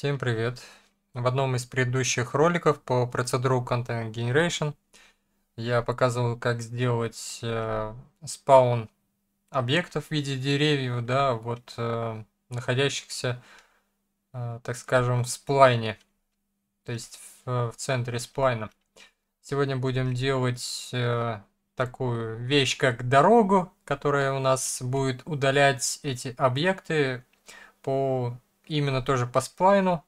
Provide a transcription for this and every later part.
Всем привет! В одном из предыдущих роликов по процедуру Content Generation я показывал, как сделать э, спаун объектов в виде деревьев, да, вот э, находящихся, э, так скажем, в сплайне, то есть в, в центре сплайна. Сегодня будем делать э, такую вещь, как дорогу, которая у нас будет удалять эти объекты по именно тоже по сплайну,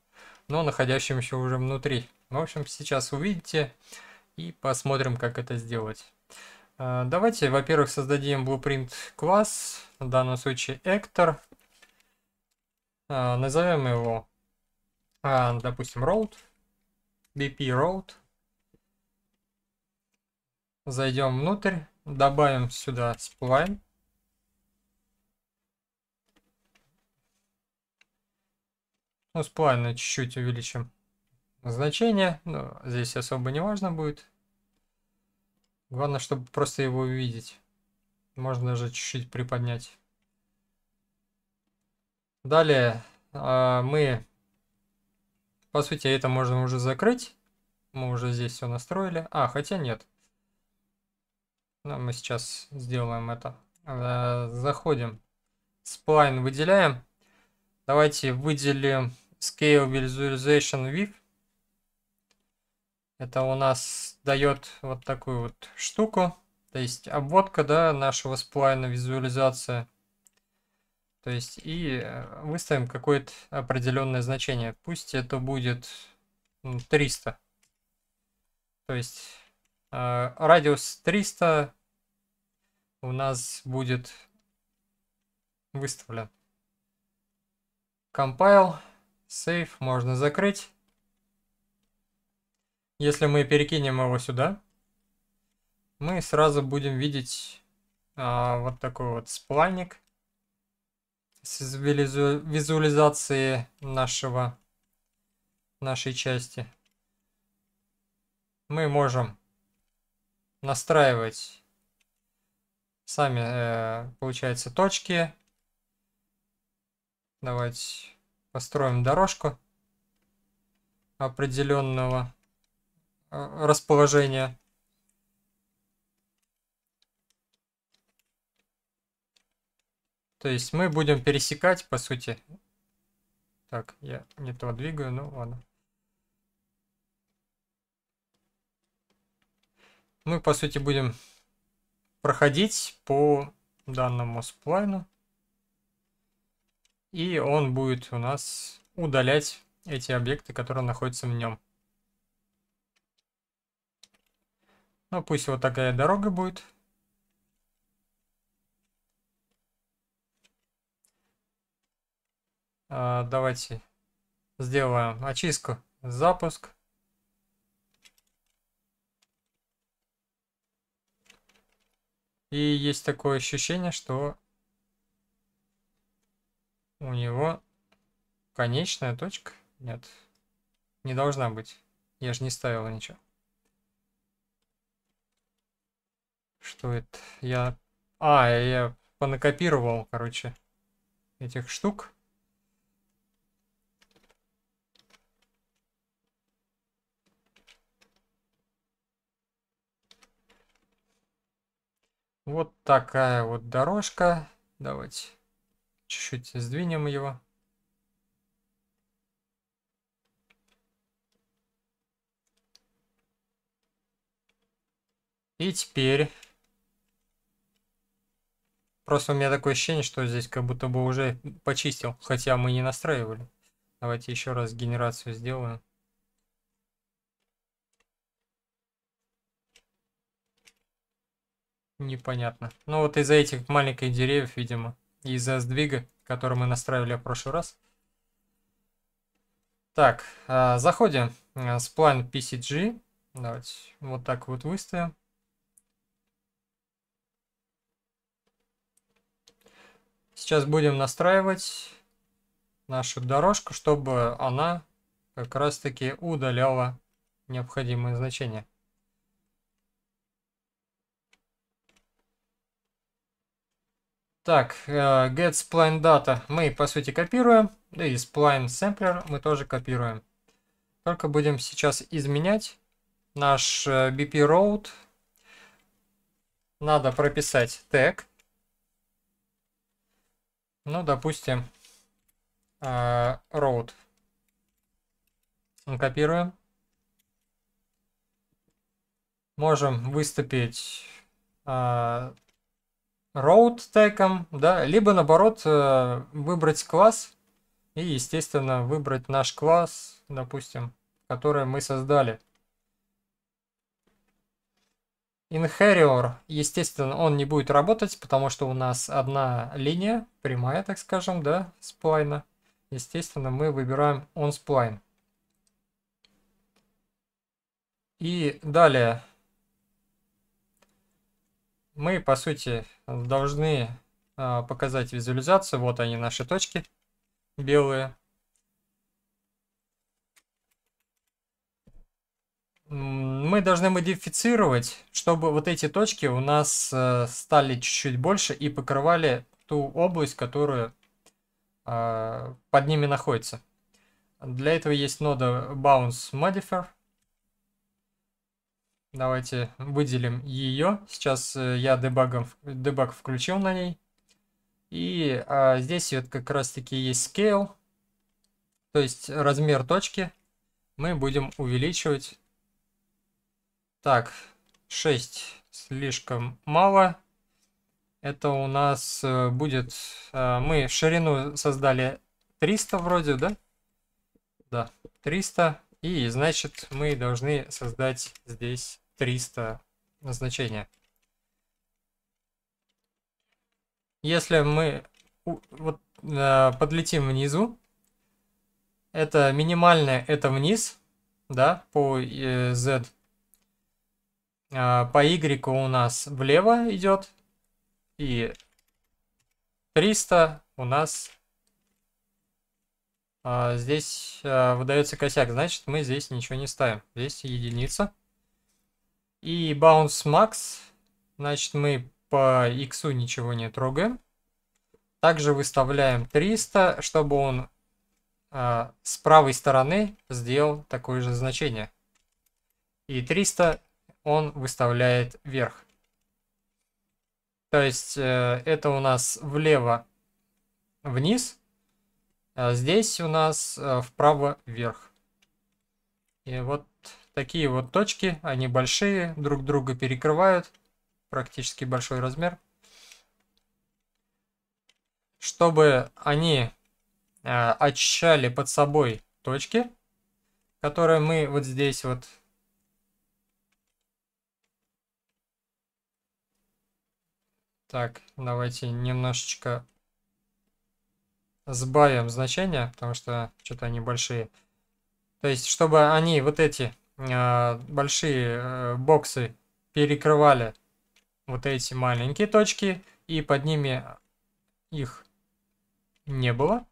но находящемуся уже внутри. В общем, сейчас увидите и посмотрим, как это сделать. А, давайте, во-первых, создадим blueprint класс, в данном случае actor. А, назовем его, а, допустим, road, bp road. Зайдем внутрь, добавим сюда сплайн. Ну, специально чуть-чуть увеличим значение. Но здесь особо не важно будет. Главное, чтобы просто его увидеть. Можно даже чуть-чуть приподнять. Далее э, мы, по сути, это можно уже закрыть. Мы уже здесь все настроили. А, хотя нет. Но ну, мы сейчас сделаем это. Э, заходим. Сплайн выделяем. Давайте выделим Scale Visualization With. Это у нас дает вот такую вот штуку. То есть обводка да, нашего сплайна, визуализация. То есть и э, выставим какое-то определенное значение. Пусть это будет 300. Ну, То есть э, радиус 300 у нас будет выставлен. Compile. Сейф можно закрыть. Если мы перекинем его сюда, мы сразу будем видеть а, вот такой вот сплайник с визуализацией нашего, нашей части. Мы можем настраивать сами, э, получается, точки. Давайте построим дорожку определенного э, расположения. То есть мы будем пересекать, по сути. Так, я не то двигаю, ну ладно. Мы, по сути, будем проходить по данному сплайну. И он будет у нас удалять эти объекты, которые находятся в нем. Ну, пусть вот такая дорога будет. А, давайте сделаем очистку, запуск. И есть такое ощущение, что у него конечная точка? Нет. Не должна быть. Я же не ставила ничего. Что это? Я... А, я понакопировал, короче, этих штук. Вот такая вот дорожка. Давайте Чуть-чуть сдвинем его. И теперь... Просто у меня такое ощущение, что здесь как будто бы уже почистил, хотя мы не настраивали. Давайте еще раз генерацию сделаем. Непонятно. Ну вот из-за этих маленьких деревьев, видимо из-за сдвига, который мы настраивали в прошлый раз. Так, а, заходим а, с план PCG. Давайте вот так вот выставим. Сейчас будем настраивать нашу дорожку, чтобы она как раз таки удаляла необходимые значения. Так, э, get spline data мы, по сути, копируем. Да и spline sampler мы тоже копируем. Только будем сейчас изменять наш э, BP road. Надо прописать тег. Ну, допустим, э, road. Копируем. Можем выступить роудстеком, да, либо наоборот э, выбрать класс и, естественно, выбрать наш класс, допустим, который мы создали. Inherior, естественно, он не будет работать, потому что у нас одна линия, прямая, так скажем, да, сплайна. Естественно, мы выбираем onSpline. И далее мы, по сути, должны а, показать визуализацию. Вот они, наши точки белые. Мы должны модифицировать, чтобы вот эти точки у нас э, стали чуть-чуть больше и покрывали ту область, которая под ними находится. Для этого есть нода Bounce Modifier. Давайте выделим ее. Сейчас э, я дебагом, дебаг включил на ней. И а, здесь вот как раз таки есть scale, то есть размер точки. Мы будем увеличивать. Так, 6 слишком мало. Это у нас э, будет... А, мы ширину создали 300 вроде, да? Да, 300. И значит мы должны создать здесь 300 назначения. Если мы вот, э, подлетим внизу, это минимальное, это вниз, да, по э, Z. Э, по Y у нас влево идет, и 300 у нас э, здесь э, выдается косяк, значит мы здесь ничего не ставим. Здесь единица. И bounce max, значит, мы по x ничего не трогаем. Также выставляем 300, чтобы он э, с правой стороны сделал такое же значение. И 300 он выставляет вверх. То есть э, это у нас влево вниз, а здесь у нас э, вправо вверх. И вот такие вот точки, они большие, друг друга перекрывают, практически большой размер. Чтобы они э, очищали под собой точки, которые мы вот здесь вот Так, давайте немножечко сбавим значения потому что что-то они большие. То есть, чтобы они вот эти а, большие э, боксы перекрывали вот эти маленькие точки, и под ними их не было.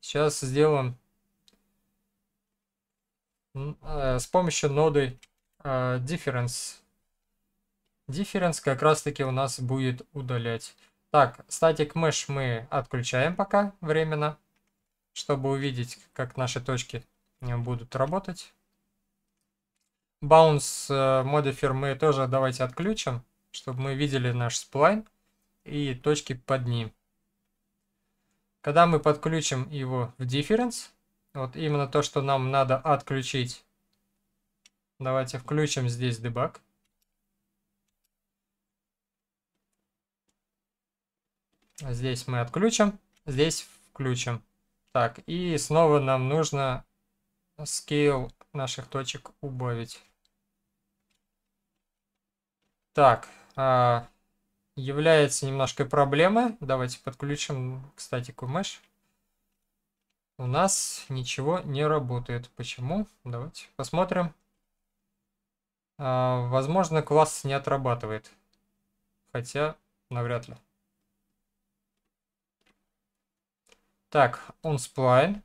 Сейчас сделаем э, с помощью ноды э, difference. Difference как раз таки у нас будет удалять. Так, static mesh мы отключаем пока временно, чтобы увидеть, как наши точки будут работать. Bounce э, модифер мы тоже давайте отключим, чтобы мы видели наш сплайн и точки под ним. Когда мы подключим его в Difference, вот именно то, что нам надо отключить. Давайте включим здесь дебаг. Здесь мы отключим, здесь включим. Так, и снова нам нужно scale наших точек убавить. Так, а, является немножко проблема. Давайте подключим, кстати, кумеш. У нас ничего не работает. Почему? Давайте посмотрим. А, возможно, класс не отрабатывает. Хотя, навряд ли. Так, он сплайн.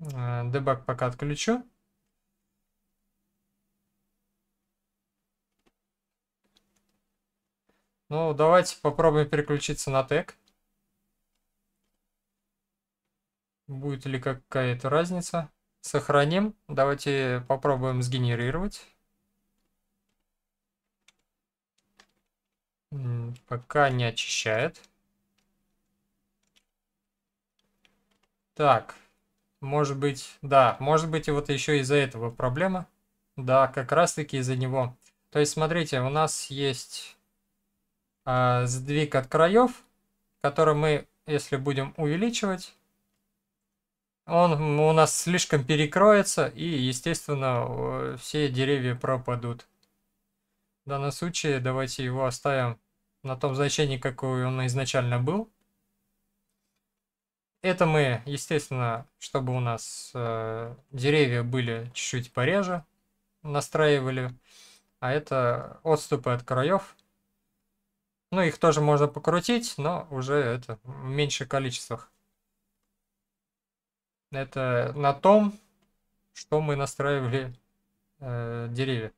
Э, дебаг пока отключу. Ну, давайте попробуем переключиться на тег. Будет ли какая-то разница? Сохраним. Давайте попробуем сгенерировать. Пока не очищает. Так. Может быть, да, может быть и вот еще из-за этого проблема. Да, как раз таки из-за него. То есть, смотрите, у нас есть э, сдвиг от краев, который мы, если будем увеличивать, он у нас слишком перекроется, и, естественно, все деревья пропадут. В данном случае давайте его оставим на том значении, какой он изначально был. Это мы, естественно, чтобы у нас э, деревья были чуть-чуть пореже, настраивали. А это отступы от краев. Ну, их тоже можно покрутить, но уже это в меньших количествах. Это на том, что мы настраивали э, деревья.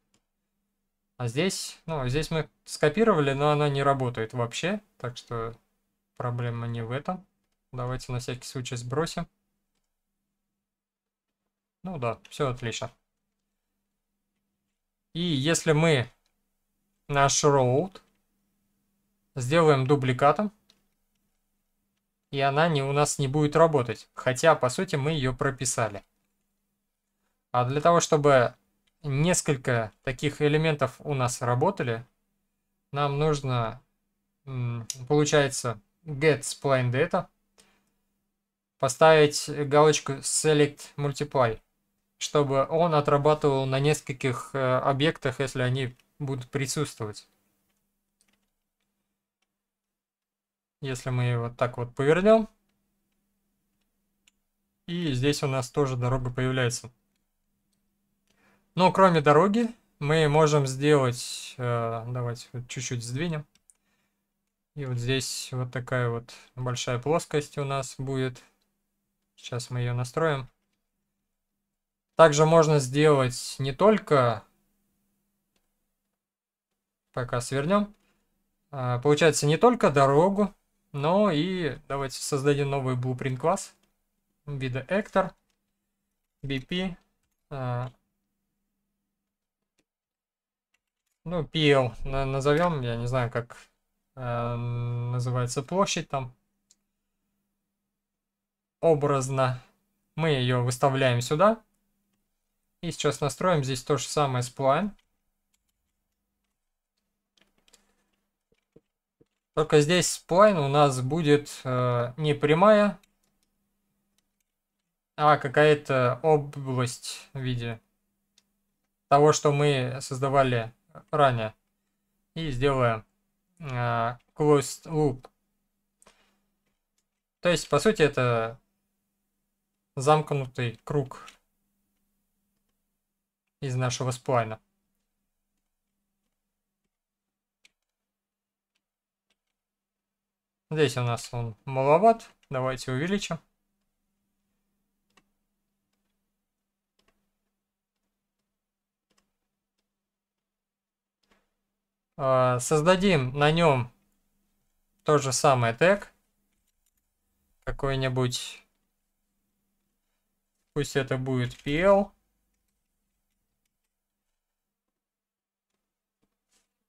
А здесь, ну, здесь мы скопировали, но она не работает вообще. Так что проблема не в этом. Давайте на всякий случай сбросим. Ну да, все отлично. И если мы наш роут сделаем дубликатом, и она не, у нас не будет работать. Хотя, по сути, мы ее прописали. А для того, чтобы несколько таких элементов у нас работали, нам нужно, получается, get spline data поставить галочку Select Multiply, чтобы он отрабатывал на нескольких э, объектах, если они будут присутствовать. Если мы его так вот повернем, и здесь у нас тоже дорога появляется. Но кроме дороги, мы можем сделать... Э, давайте чуть-чуть сдвинем. И вот здесь вот такая вот большая плоскость у нас будет Сейчас мы ее настроим. Также можно сделать не только... Пока свернем. А, получается не только дорогу, но и давайте создадим новый blueprint класс вида Actor, BP, ну, PL назовем, я не знаю, как а, называется площадь там, образно мы ее выставляем сюда. И сейчас настроим здесь то же самое сплайн. Только здесь сплайн у нас будет э, не прямая, а какая-то область в виде того, что мы создавали ранее. И сделаем э, closed loop. То есть, по сути, это замкнутый круг из нашего сплайна. Здесь у нас он маловат. Давайте увеличим. А, создадим на нем тот же самый тег. Какой-нибудь Пусть это будет PL.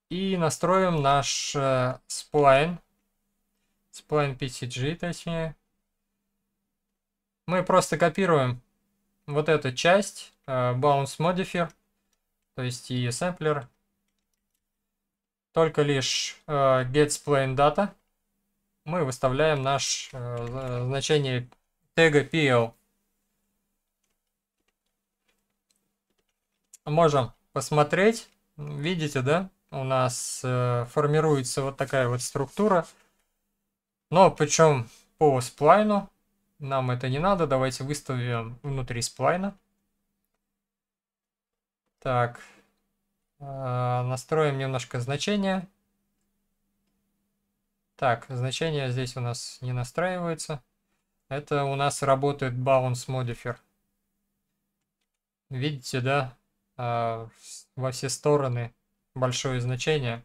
И настроим наш э, spline Сплайн PCG, точнее. Мы просто копируем вот эту часть, э, Bounce Modifier, то есть и сэмплер. Только лишь э, getSplainData мы выставляем наш э, э значение тега PL. можем посмотреть. Видите, да? У нас э, формируется вот такая вот структура. Но причем по сплайну нам это не надо. Давайте выставим внутри сплайна. Так, э, настроим немножко значение. Так, значение здесь у нас не настраивается. Это у нас работает Bounce Modifier. Видите, да? Э, во все стороны большое значение.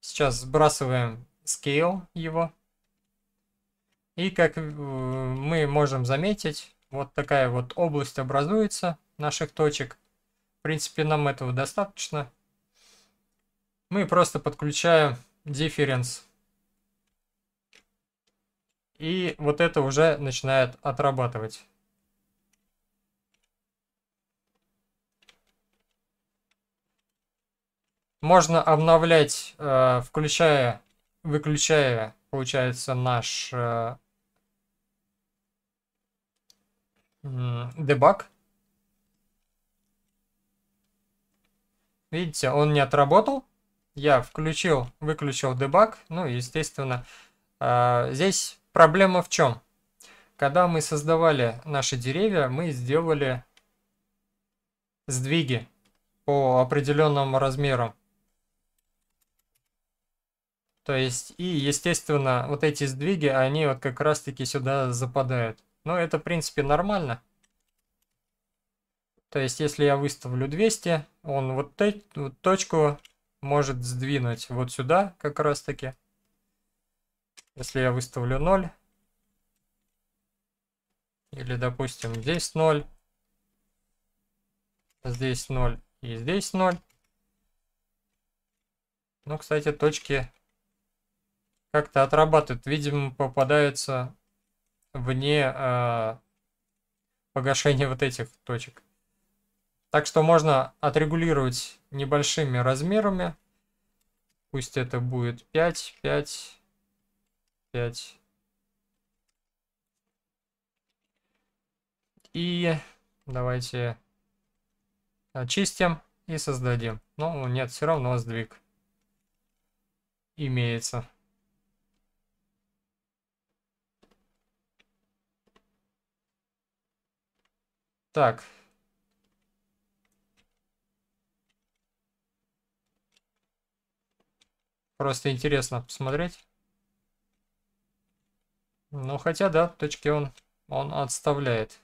Сейчас сбрасываем scale его. И как э, мы можем заметить, вот такая вот область образуется наших точек. В принципе, нам этого достаточно. Мы просто подключаем difference. И вот это уже начинает отрабатывать. Можно обновлять, э, включая, выключая, получается, наш э, дебаг. Видите, он не отработал. Я включил, выключил дебаг. Ну, естественно, э, здесь проблема в чем? Когда мы создавали наши деревья, мы сделали сдвиги по определенному размеру. То есть, и, естественно, вот эти сдвиги, они вот как раз-таки сюда западают. Но это, в принципе, нормально. То есть, если я выставлю 200, он вот эту точку может сдвинуть вот сюда как раз-таки. Если я выставлю 0, или, допустим, здесь 0, здесь 0 и здесь 0. Ну, кстати, точки как-то отрабатывает. Видимо, попадается вне э, погашения вот этих точек. Так что можно отрегулировать небольшими размерами. Пусть это будет 5, 5, 5. И давайте очистим и создадим. Но ну, нет, все равно сдвиг имеется. Так. Просто интересно посмотреть. Ну, хотя, да, точки он, он отставляет.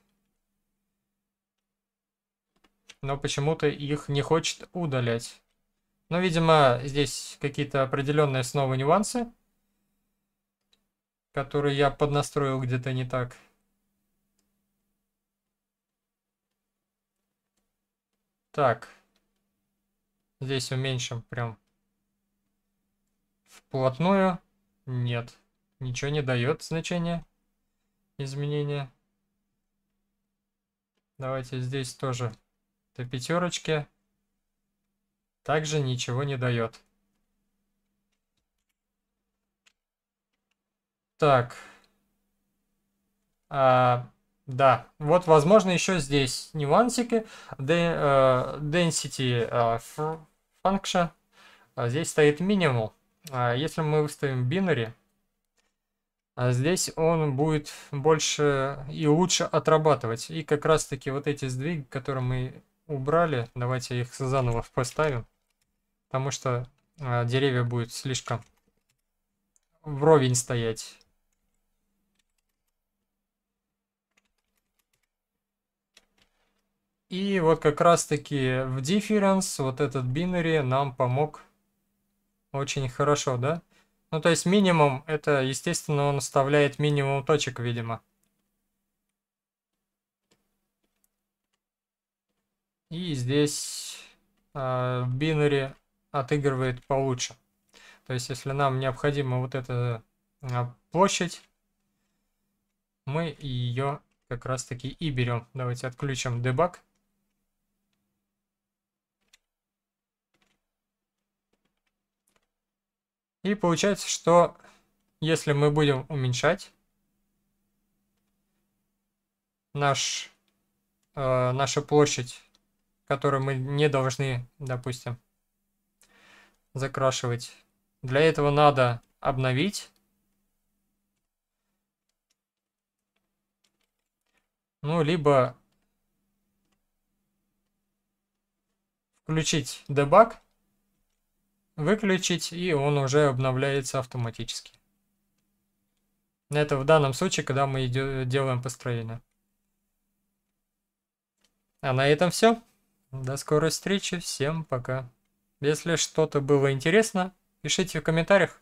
Но почему-то их не хочет удалять. Ну, видимо, здесь какие-то определенные снова нюансы, которые я поднастроил где-то не так. Так. Здесь уменьшим прям вплотную. Нет. Ничего не дает значение изменения. Давайте здесь тоже до пятерочки. Также ничего не дает. Так. А да, вот, возможно, еще здесь нюансики. Э, density э, function. А здесь стоит minimal. А если мы выставим бинари, здесь он будет больше и лучше отрабатывать. И как раз-таки вот эти сдвиги, которые мы убрали, давайте их заново поставим. Потому что э, деревья будут слишком вровень стоять И вот как раз таки в Difference вот этот бинари нам помог очень хорошо, да? Ну, то есть минимум, это, естественно, он оставляет минимум точек, видимо. И здесь э, а, бинари отыгрывает получше. То есть, если нам необходима вот эта а, площадь, мы ее как раз таки и берем. Давайте отключим дебаг. И получается, что если мы будем уменьшать наш, э, нашу площадь, которую мы не должны, допустим, закрашивать, для этого надо обновить. Ну, либо включить дебаг выключить, и он уже обновляется автоматически. Это в данном случае, когда мы делаем построение. А на этом все. До скорой встречи. Всем пока. Если что-то было интересно, пишите в комментариях.